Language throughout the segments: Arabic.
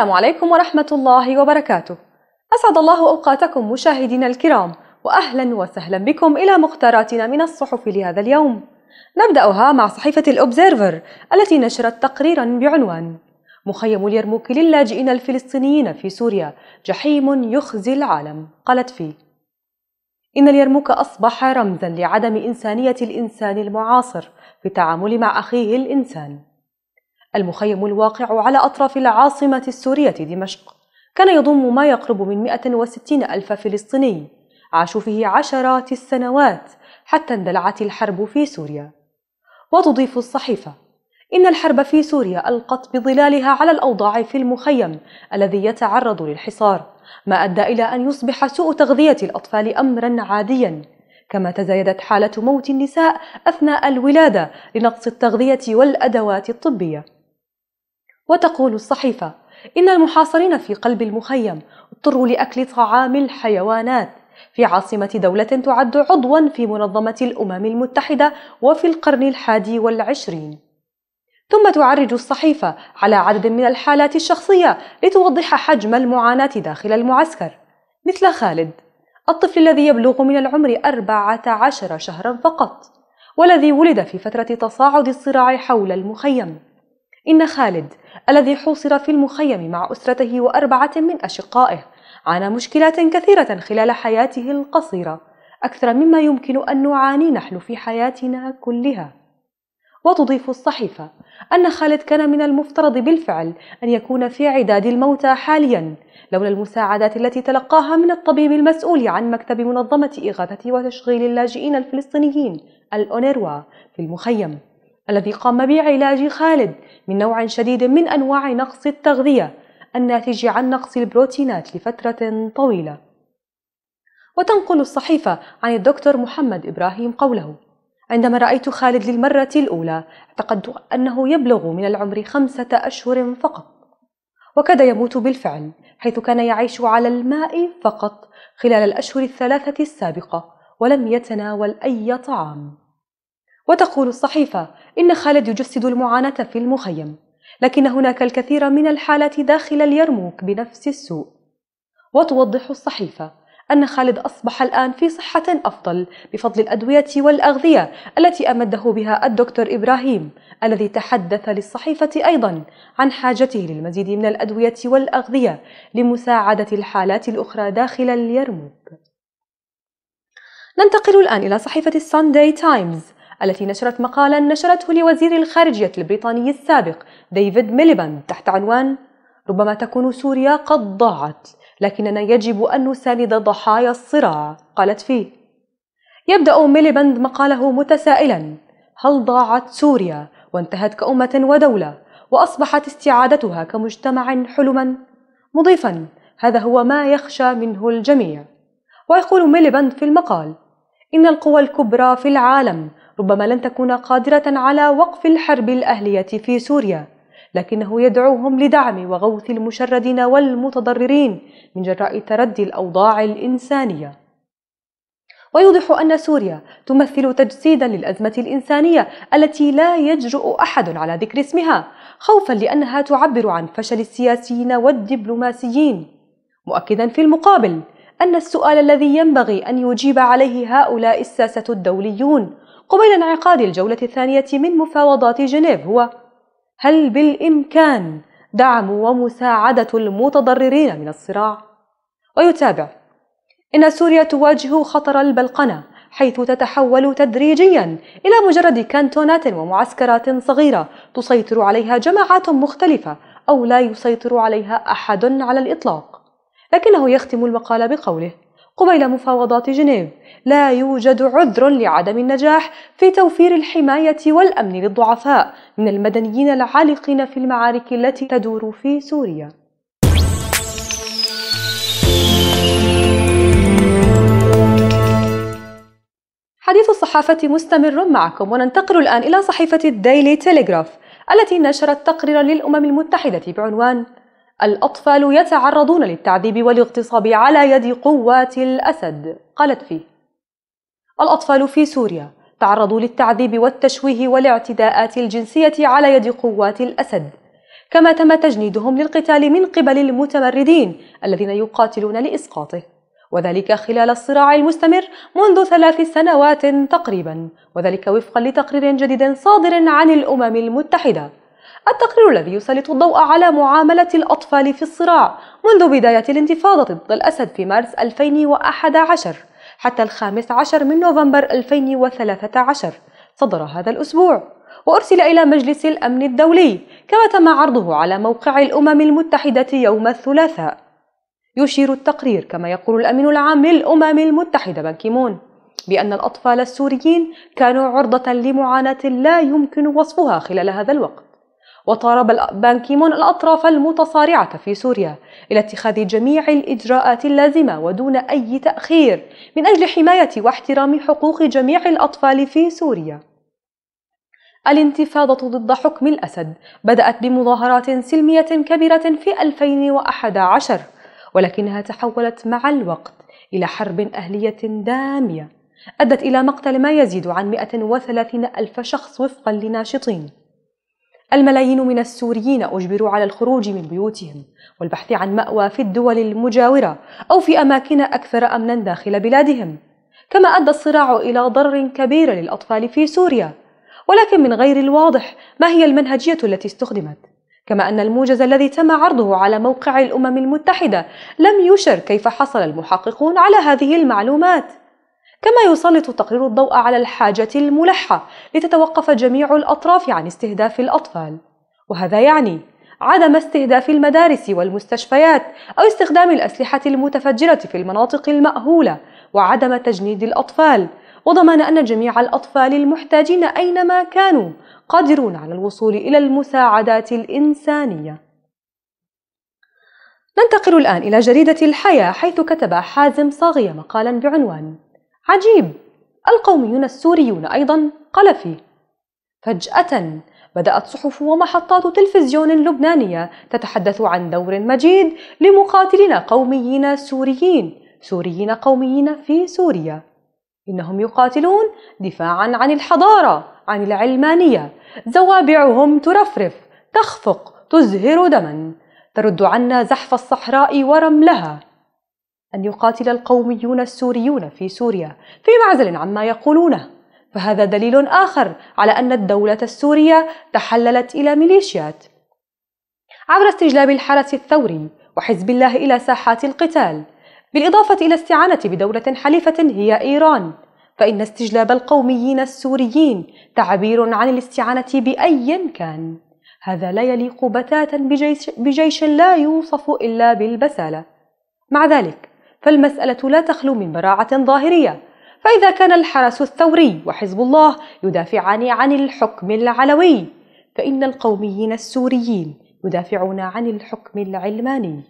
السلام عليكم ورحمة الله وبركاته. أسعد الله أوقاتكم مشاهدينا الكرام، وأهلا وسهلا بكم إلى مختاراتنا من الصحف لهذا اليوم. نبدأها مع صحيفة الأوبزيرفر التي نشرت تقريرا بعنوان: مخيم اليرموك للاجئين الفلسطينيين في سوريا جحيم يخزي العالم، قالت فيه: إن اليرموك أصبح رمزا لعدم إنسانية الإنسان المعاصر في التعامل مع أخيه الإنسان. المخيم الواقع على أطراف العاصمة السورية دمشق كان يضم ما يقرب من 160 ألف فلسطيني عاشوا فيه عشرات السنوات حتى اندلعت الحرب في سوريا وتضيف الصحيفة إن الحرب في سوريا ألقت بظلالها على الأوضاع في المخيم الذي يتعرض للحصار ما أدى إلى أن يصبح سوء تغذية الأطفال أمرا عاديا كما تزايدت حالة موت النساء أثناء الولادة لنقص التغذية والأدوات الطبية وتقول الصحيفة إن المحاصرين في قلب المخيم اضطروا لأكل طعام الحيوانات في عاصمة دولة تعد عضوا في منظمة الأمم المتحدة وفي القرن الحادي والعشرين ثم تعرج الصحيفة على عدد من الحالات الشخصية لتوضح حجم المعاناة داخل المعسكر مثل خالد الطفل الذي يبلغ من العمر 14 شهرا فقط والذي ولد في فترة تصاعد الصراع حول المخيم إن خالد الذي حوصر في المخيم مع أسرته وأربعة من أشقائه عانى مشكلات كثيرة خلال حياته القصيرة أكثر مما يمكن أن نعاني نحن في حياتنا كلها وتضيف الصحيفة أن خالد كان من المفترض بالفعل أن يكون في عداد الموتى حاليا لولا المساعدات التي تلقاها من الطبيب المسؤول عن مكتب منظمة إغاثة وتشغيل اللاجئين الفلسطينيين الأونروا في المخيم الذي قام بعلاج خالد من نوع شديد من أنواع نقص التغذية الناتج عن نقص البروتينات لفترة طويلة وتنقل الصحيفة عن الدكتور محمد إبراهيم قوله عندما رأيت خالد للمرة الأولى اعتقدت أنه يبلغ من العمر خمسة أشهر فقط وكاد يموت بالفعل حيث كان يعيش على الماء فقط خلال الأشهر الثلاثة السابقة ولم يتناول أي طعام وتقول الصحيفة إن خالد يجسد المعاناة في المخيم لكن هناك الكثير من الحالات داخل اليرموك بنفس السوء وتوضح الصحيفة أن خالد أصبح الآن في صحة أفضل بفضل الأدوية والأغذية التي أمده بها الدكتور إبراهيم الذي تحدث للصحيفة أيضا عن حاجته للمزيد من الأدوية والأغذية لمساعدة الحالات الأخرى داخل اليرموك. ننتقل الآن إلى صحيفة الساندي تايمز التي نشرت مقالا نشرته لوزير الخارجية البريطاني السابق ديفيد ميليباند تحت عنوان ربما تكون سوريا قد ضاعت لكننا يجب أن نساند ضحايا الصراع قالت فيه يبدأ ميليباند مقاله متسائلا هل ضاعت سوريا وانتهت كأمة ودولة وأصبحت استعادتها كمجتمع حلما مضيفا هذا هو ما يخشى منه الجميع ويقول ميليباند في المقال إن القوى الكبرى في العالم ربما لن تكون قادرة على وقف الحرب الأهلية في سوريا لكنه يدعوهم لدعم وغوث المشردين والمتضررين من جراء تردي الأوضاع الإنسانية ويوضح أن سوريا تمثل تجسيدا للأزمة الإنسانية التي لا يجرؤ أحد على ذكر اسمها خوفا لأنها تعبر عن فشل السياسيين والدبلوماسيين مؤكدا في المقابل أن السؤال الذي ينبغي أن يجيب عليه هؤلاء الساسة الدوليون قبيل انعقاد الجولة الثانية من مفاوضات جنيف هو هل بالإمكان دعم ومساعدة المتضررين من الصراع؟ ويتابع إن سوريا تواجه خطر البلقنة حيث تتحول تدريجيا إلى مجرد كانتونات ومعسكرات صغيرة تسيطر عليها جماعات مختلفة أو لا يسيطر عليها أحد على الإطلاق لكنه يختم المقال بقوله قبيل مفاوضات جنيف لا يوجد عذر لعدم النجاح في توفير الحماية والأمن للضعفاء من المدنيين العالقين في المعارك التي تدور في سوريا حديث الصحافة مستمر معكم وننتقل الآن إلى صحيفة الديلي تيليغراف التي نشرت تقريرا للأمم المتحدة بعنوان الأطفال يتعرضون للتعذيب والاغتصاب على يد قوات الأسد قالت فيه الأطفال في سوريا تعرضوا للتعذيب والتشويه والاعتداءات الجنسية على يد قوات الأسد كما تم تجنيدهم للقتال من قبل المتمردين الذين يقاتلون لإسقاطه وذلك خلال الصراع المستمر منذ ثلاث سنوات تقريبا وذلك وفقا لتقرير جديد صادر عن الأمم المتحدة التقرير الذي يسلط الضوء على معاملة الأطفال في الصراع منذ بداية الانتفاضة ضد الأسد في مارس 2011 حتى الخامس عشر من نوفمبر 2013 صدر هذا الأسبوع وأرسل إلى مجلس الأمن الدولي كما تم عرضه على موقع الأمم المتحدة يوم الثلاثاء يشير التقرير كما يقول الأمين العام للأمم المتحدة بنكيمون بأن الأطفال السوريين كانوا عرضة لمعاناة لا يمكن وصفها خلال هذا الوقت وطالب بان كيمون الأطراف المتصارعة في سوريا إلى اتخاذ جميع الإجراءات اللازمة ودون أي تأخير من أجل حماية واحترام حقوق جميع الأطفال في سوريا الانتفاضة ضد حكم الأسد بدأت بمظاهرات سلمية كبيرة في 2011 ولكنها تحولت مع الوقت إلى حرب أهلية دامية أدت إلى مقتل ما يزيد عن 130 ألف شخص وفقا لناشطين الملايين من السوريين أجبروا على الخروج من بيوتهم والبحث عن مأوى في الدول المجاورة أو في أماكن أكثر أمنا داخل بلادهم كما أدى الصراع إلى ضرر كبير للأطفال في سوريا ولكن من غير الواضح ما هي المنهجية التي استخدمت كما أن الموجز الذي تم عرضه على موقع الأمم المتحدة لم يشر كيف حصل المحققون على هذه المعلومات كما يسلط تقرير الضوء على الحاجة الملحة لتتوقف جميع الأطراف عن استهداف الأطفال وهذا يعني عدم استهداف المدارس والمستشفيات أو استخدام الأسلحة المتفجرة في المناطق المأهولة وعدم تجنيد الأطفال وضمان أن جميع الأطفال المحتاجين أينما كانوا قادرون على الوصول إلى المساعدات الإنسانية ننتقل الآن إلى جريدة الحياة حيث كتب حازم صاغية مقالا بعنوان عجيب القوميون السوريون أيضا قلفي فجأة بدأت صحف ومحطات تلفزيون لبنانية تتحدث عن دور مجيد لمقاتلين قوميين سوريين سوريين قوميين في سوريا إنهم يقاتلون دفاعا عن الحضارة عن العلمانية زوابعهم ترفرف تخفق تزهر دما ترد عنا زحف الصحراء ورملها أن يقاتل القوميون السوريون في سوريا في معزل عما يقولونه فهذا دليل آخر على أن الدولة السورية تحللت إلى ميليشيات عبر استجلاب الحرس الثوري وحزب الله إلى ساحات القتال بالإضافة إلى استعانة بدولة حليفة هي إيران فإن استجلاب القوميين السوريين تعبير عن الاستعانة بأي كان هذا لا يليق بتاتا بجيش, بجيش لا يوصف إلا بالبسالة مع ذلك فالمسألة لا تخلو من براعة ظاهرية فإذا كان الحرس الثوري وحزب الله يدافعان عن الحكم العلوي فإن القوميين السوريين يدافعون عن الحكم العلماني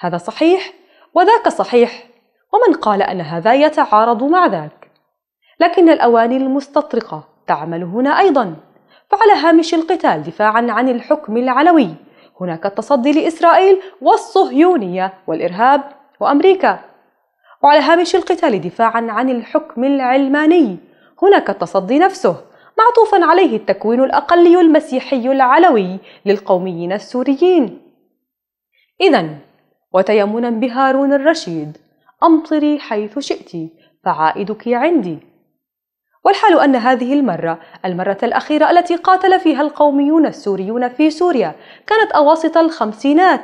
هذا صحيح وذاك صحيح ومن قال أن هذا يتعارض مع ذاك لكن الأواني المستطرقة تعمل هنا أيضا فعلى هامش القتال دفاعا عن الحكم العلوي هناك التصدي لإسرائيل والصهيونية والإرهاب وأمريكا وعلى هامش القتال دفاعا عن الحكم العلماني هناك التصدي نفسه معطوفا عليه التكوين الأقلي المسيحي العلوي للقوميين السوريين إذا وتيمنا بهارون الرشيد أمطري حيث شئت فعائدك عندي والحال أن هذه المرة المرة الأخيرة التي قاتل فيها القوميون السوريون في سوريا كانت أواسط الخمسينات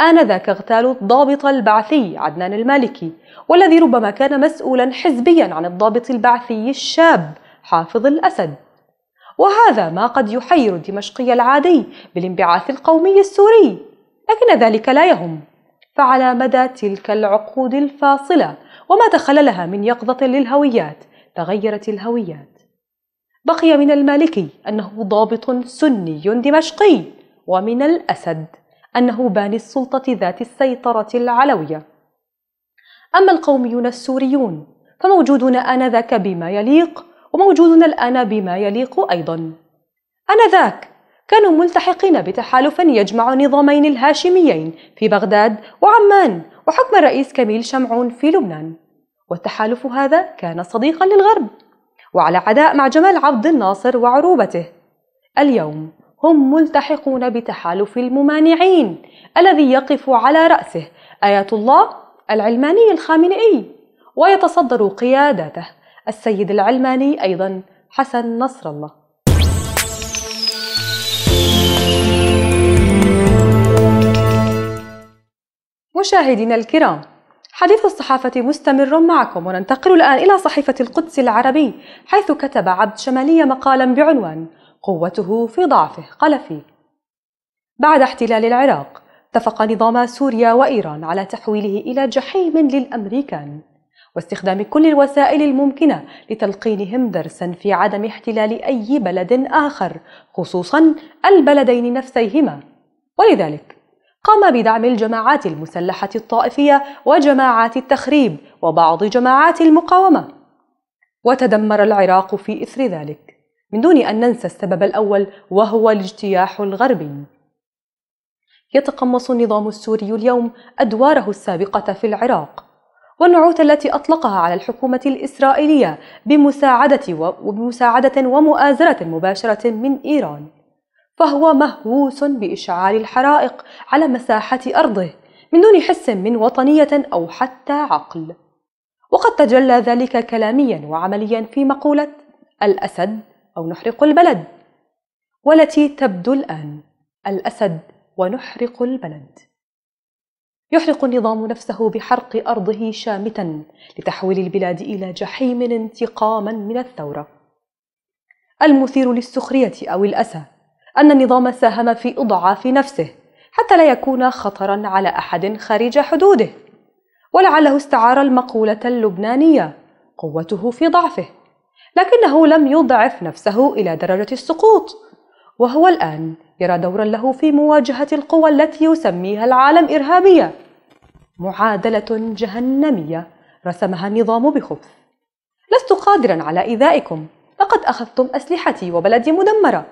آنذاك اغتالوا الضابط البعثي عدنان المالكي والذي ربما كان مسؤولا حزبيا عن الضابط البعثي الشاب حافظ الأسد وهذا ما قد يحير الدمشقي العادي بالانبعاث القومي السوري لكن ذلك لا يهم فعلى مدى تلك العقود الفاصلة وما تخللها من يقظة للهويات تغيرت الهويات بقي من المالكي أنه ضابط سني دمشقي ومن الأسد أنه باني السلطة ذات السيطرة العلوية أما القوميون السوريون فموجودون آنذاك بما يليق وموجودون الآن بما يليق أيضا آنذاك كانوا ملتحقين بتحالف يجمع نظامين الهاشميين في بغداد وعمان وحكم الرئيس كميل شمعون في لبنان والتحالف هذا كان صديقا للغرب وعلى عداء مع جمال عبد الناصر وعروبته اليوم هم ملتحقون بتحالف الممانعين الذي يقف على رأسه آية الله العلماني الخامنئي ويتصدر قيادته السيد العلماني أيضا حسن نصر الله مشاهدينا الكرام حديث الصحافة مستمر معكم وننتقل الآن إلى صحيفة القدس العربي حيث كتب عبد شمالية مقالا بعنوان قوته في ضعفه قال فيه بعد احتلال العراق اتفق نظام سوريا وإيران على تحويله إلى جحيم للأمريكان واستخدام كل الوسائل الممكنة لتلقينهم درسا في عدم احتلال أي بلد آخر خصوصا البلدين نفسيهما ولذلك قام بدعم الجماعات المسلحة الطائفية وجماعات التخريب وبعض جماعات المقاومة وتدمر العراق في إثر ذلك من دون أن ننسى السبب الأول وهو الاجتياح الغربي. يتقمص النظام السوري اليوم أدواره السابقة في العراق، والنعوت التي أطلقها على الحكومة الإسرائيلية بمساعدة وبمساعدة ومؤازرة مباشرة من إيران. فهو مهووس بإشعال الحرائق على مساحة أرضه من دون حس من وطنية أو حتى عقل. وقد تجلى ذلك كلاميا وعمليا في مقولة الأسد أو نحرق البلد والتي تبدو الآن الأسد ونحرق البلد يحرق النظام نفسه بحرق أرضه شامتا لتحويل البلاد إلى جحيم انتقاما من الثورة المثير للسخرية أو الأسى أن النظام ساهم في إضعاف نفسه حتى لا يكون خطرا على أحد خارج حدوده ولعله استعار المقولة اللبنانية قوته في ضعفه لكنه لم يضعف نفسه إلى درجة السقوط وهو الآن يرى دورا له في مواجهة القوى التي يسميها العالم إرهابية معادلة جهنمية رسمها النظام بخبث لست قادرا على إيذائكم لقد أخذتم أسلحتي وبلدي مدمرة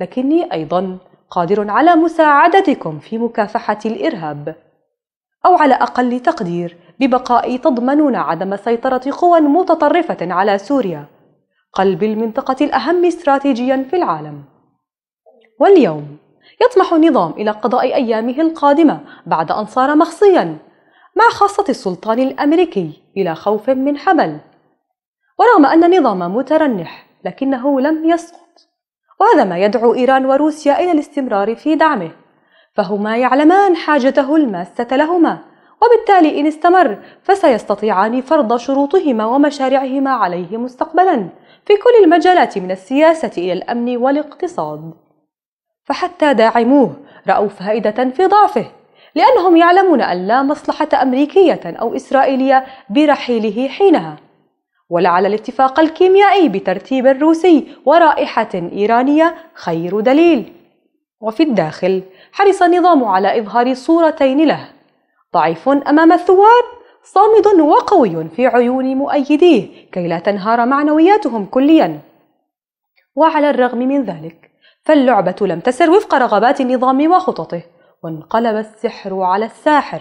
لكني أيضا قادر على مساعدتكم في مكافحة الإرهاب أو على أقل تقدير ببقائي تضمنون عدم سيطرة قوى متطرفة على سوريا قلب المنطقة الأهم استراتيجيا في العالم واليوم يطمح النظام إلى قضاء أيامه القادمة بعد أن صار مخصيا مع خاصة السلطان الأمريكي إلى خوف من حمل ورغم أن النظام مترنح لكنه لم يسقط وهذا ما يدعو إيران وروسيا إلى الاستمرار في دعمه فهما يعلمان حاجته الماسة لهما وبالتالي إن استمر فسيستطيعان فرض شروطهما ومشاريعهما عليه مستقبلا في كل المجالات من السياسة إلى الأمن والاقتصاد فحتى داعموه رأوا فائدة في ضعفه لأنهم يعلمون أن لا مصلحة أمريكية أو إسرائيلية برحيله حينها ولعل الاتفاق الكيميائي بترتيب روسي ورائحة إيرانية خير دليل وفي الداخل حرص النظام على إظهار صورتين له ضعيف أمام الثوار صامد وقوي في عيون مؤيديه كي لا تنهار معنوياتهم كليا وعلى الرغم من ذلك فاللعبة لم تسر وفق رغبات النظام وخططه وانقلب السحر على الساحر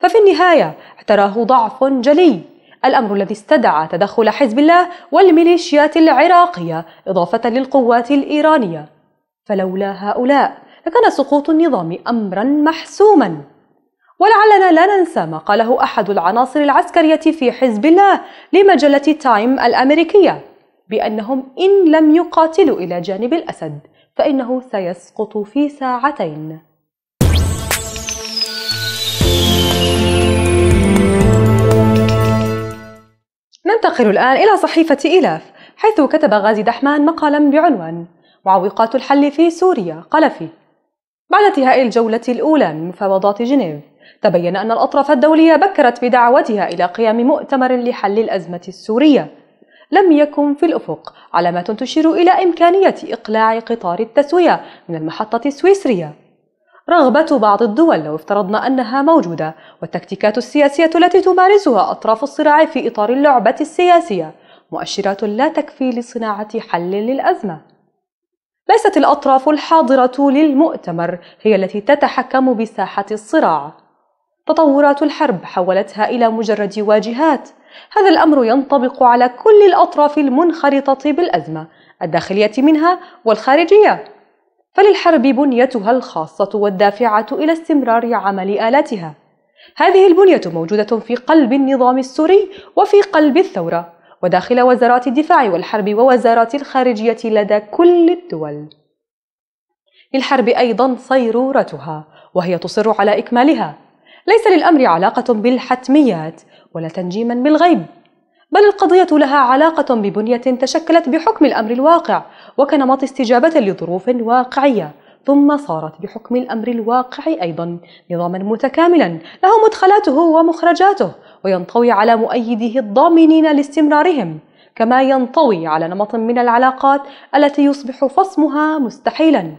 ففي النهاية اعتراه ضعف جلي الأمر الذي استدعى تدخل حزب الله والميليشيات العراقية إضافة للقوات الإيرانية فلولا هؤلاء لكان سقوط النظام أمرا محسوما ولعلنا لا ننسى ما قاله أحد العناصر العسكرية في حزب الله لمجلة تايم الأمريكية بأنهم إن لم يقاتلوا إلى جانب الأسد فإنه سيسقط في ساعتين ننتقل الآن إلى صحيفة إلاف حيث كتب غازي دحمان مقالا بعنوان معوقات الحل في سوريا قال فيه بعد انتهاء الجولة الأولى من مفاوضات جنيف تبين أن الأطراف الدولية بكرت بدعوتها إلى قيام مؤتمر لحل الأزمة السورية لم يكن في الأفق علامات تشير إلى إمكانية إقلاع قطار التسوية من المحطة السويسرية رغبة بعض الدول لو افترضنا أنها موجودة والتكتيكات السياسية التي تمارسها أطراف الصراع في إطار اللعبة السياسية مؤشرات لا تكفي لصناعة حل للأزمة. ليست الأطراف الحاضرة للمؤتمر هي التي تتحكم بساحة الصراع، تطورات الحرب حولتها إلى مجرد واجهات هذا الأمر ينطبق على كل الأطراف المنخرطة بالأزمة الداخلية منها والخارجية فللحرب بنيتها الخاصة والدافعة إلى استمرار عمل آلاتها هذه البنية موجودة في قلب النظام السوري وفي قلب الثورة وداخل وزارات الدفاع والحرب ووزارات الخارجية لدى كل الدول. للحرب أيضا صيرورتها وهي تصر على إكمالها ليس للأمر علاقة بالحتميات ولا تنجيما بالغيب بل القضية لها علاقة ببنية تشكلت بحكم الأمر الواقع وكنمط استجابة لظروف واقعية ثم صارت بحكم الأمر الواقع أيضا نظاما متكاملا له مدخلاته ومخرجاته وينطوي على مؤيده الضامنين لاستمرارهم كما ينطوي على نمط من العلاقات التي يصبح فصمها مستحيلا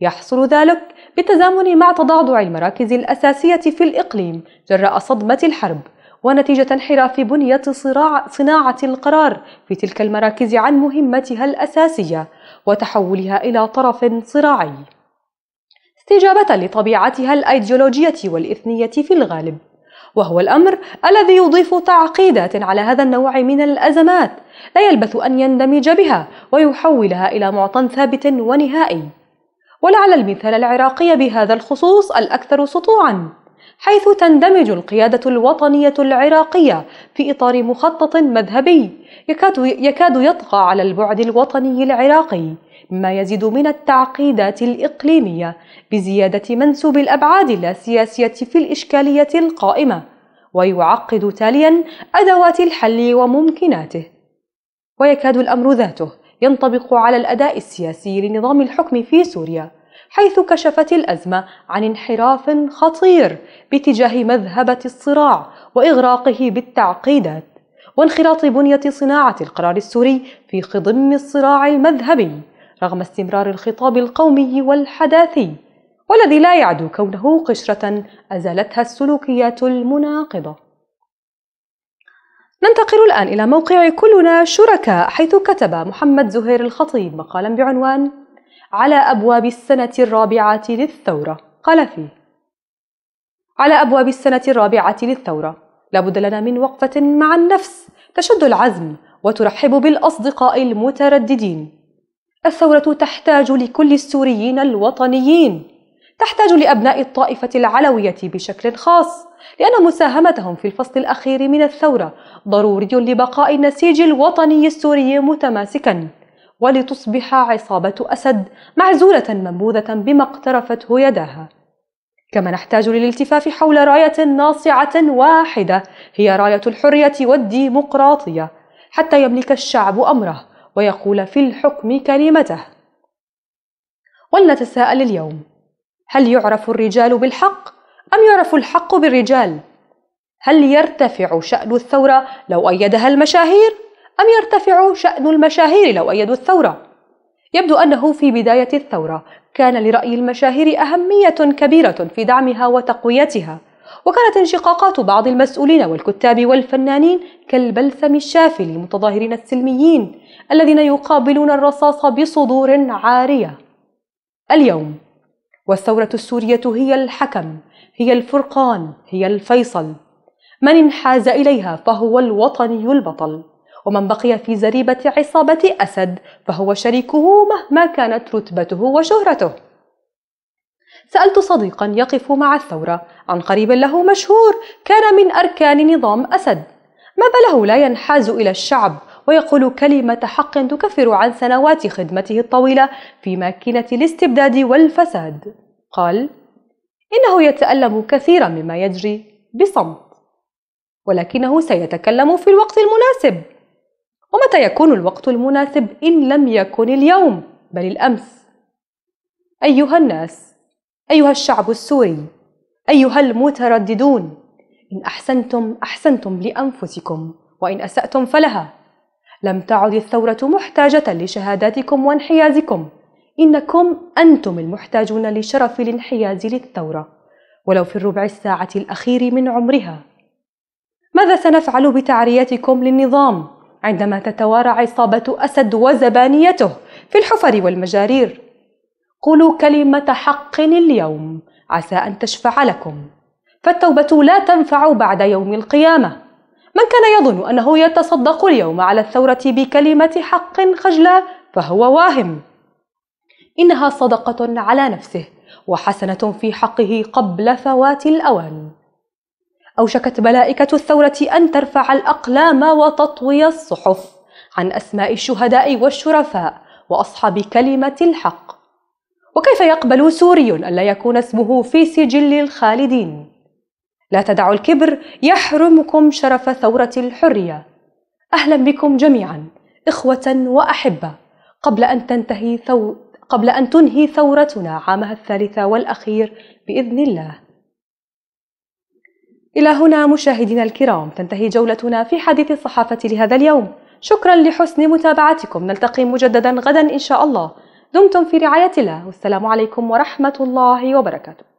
يحصل ذلك بالتزامن مع تضعضع المراكز الأساسية في الإقليم جراء صدمة الحرب ونتيجة انحراف بنية صراع صناعة القرار في تلك المراكز عن مهمتها الأساسية وتحولها إلى طرف صراعي استجابة لطبيعتها الأيديولوجية والإثنية في الغالب وهو الأمر الذي يضيف تعقيدات على هذا النوع من الأزمات لا يلبث أن يندمج بها ويحولها إلى معطى ثابت ونهائي ولعل المثال العراقي بهذا الخصوص الأكثر سطوعاً حيث تندمج القيادة الوطنية العراقية في إطار مخطط مذهبي يكاد, يكاد يطغى على البعد الوطني العراقي مما يزيد من التعقيدات الإقليمية بزيادة منسوب الأبعاد اللاسياسية في الإشكالية القائمة ويعقد تاليا أدوات الحل وممكناته ويكاد الأمر ذاته ينطبق على الأداء السياسي لنظام الحكم في سوريا حيث كشفت الأزمة عن انحراف خطير باتجاه مذهبة الصراع وإغراقه بالتعقيدات وانخراط بنية صناعة القرار السوري في خضم الصراع المذهبي رغم استمرار الخطاب القومي والحداثي والذي لا يعدو كونه قشرة أزالتها السلوكيات المناقضة. ننتقل الآن إلى موقع كلنا شركاء حيث كتب محمد زهير الخطيب مقالا بعنوان على أبواب السنة الرابعة للثورة قال فيه على أبواب السنة الرابعة للثورة لابد لنا من وقفة مع النفس تشد العزم وترحب بالأصدقاء المترددين الثورة تحتاج لكل السوريين الوطنيين تحتاج لأبناء الطائفة العلوية بشكل خاص لأن مساهمتهم في الفصل الأخير من الثورة ضروري لبقاء النسيج الوطني السوري متماسكاً ولتصبح عصابة أسد معزولة منبوذة بما اقترفته يداها. كما نحتاج للالتفاف حول راية ناصعة واحدة هي راية الحرية والديمقراطية حتى يملك الشعب أمره ويقول في الحكم كلمته. ولنتساءل اليوم: هل يعرف الرجال بالحق أم يعرف الحق بالرجال؟ هل يرتفع شأن الثورة لو أيدها المشاهير؟ أم يرتفع شأن المشاهير لو أيدوا الثورة؟ يبدو أنه في بداية الثورة كان لرأي المشاهير أهمية كبيرة في دعمها وتقويتها، وكانت انشقاقات بعض المسؤولين والكتاب والفنانين كالبلسم الشافي للمتظاهرين السلميين الذين يقابلون الرصاص بصدور عارية. اليوم والثورة السورية هي الحكم، هي الفرقان، هي الفيصل. من انحاز إليها فهو الوطني البطل. ومن بقي في زريبة عصابة أسد فهو شريكه مهما كانت رتبته وشهرته سألت صديقا يقف مع الثورة عن قريب له مشهور كان من أركان نظام أسد ما بله لا ينحاز إلى الشعب ويقول كلمة حق تكفر عن سنوات خدمته الطويلة في ماكينة الاستبداد والفساد قال إنه يتألم كثيرا مما يجري بصمت ولكنه سيتكلم في الوقت المناسب ومتى يكون الوقت المناسب إن لم يكن اليوم بل الأمس؟ أيها الناس، أيها الشعب السوري، أيها المترددون، إن أحسنتم أحسنتم لأنفسكم، وإن أسأتم فلها. لم تعد الثورة محتاجة لشهاداتكم وانحيازكم، إنكم أنتم المحتاجون لشرف الانحياز للثورة، ولو في الربع الساعة الأخير من عمرها. ماذا سنفعل بتعريتكم للنظام؟ عندما تتوارى عصابة أسد وزبانيته في الحفر والمجارير قولوا كلمة حق اليوم عسى أن تشفع لكم فالتوبة لا تنفع بعد يوم القيامة من كان يظن أنه يتصدق اليوم على الثورة بكلمة حق خجلة فهو واهم إنها صدقة على نفسه وحسنة في حقه قبل فوات الأوان أوشكت ملائكة الثورة أن ترفع الأقلام وتطوي الصحف عن أسماء الشهداء والشرفاء وأصحاب كلمة الحق وكيف يقبل سوري ألا يكون اسمه في سجل الخالدين لا تدعوا الكبر يحرمكم شرف ثورة الحرية أهلا بكم جميعا إخوة وأحبة قبل أن تنتهي ثو... قبل أن تنهي ثورتنا عامها الثالثة والأخير بإذن الله إلى هنا مشاهدينا الكرام تنتهي جولتنا في حديث الصحافة لهذا اليوم شكرا لحسن متابعتكم نلتقي مجددا غدا إن شاء الله دمتم في رعاية الله والسلام عليكم ورحمة الله وبركاته